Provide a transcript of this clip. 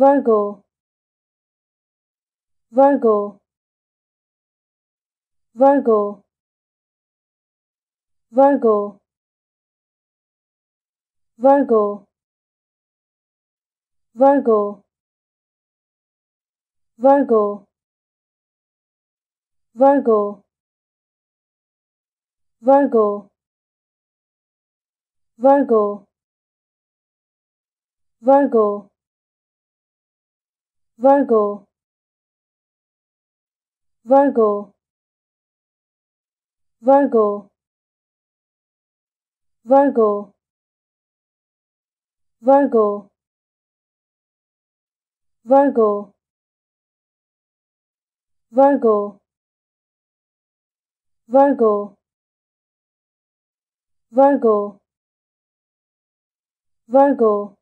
Virgo Virgo Virgo Virgo Virgo Virgo Virgo Virgo Virgo Virgo Virgo Virgo Virgo Virgo Virgo Virgo Virgo Virgo Virgo Virgo Virgo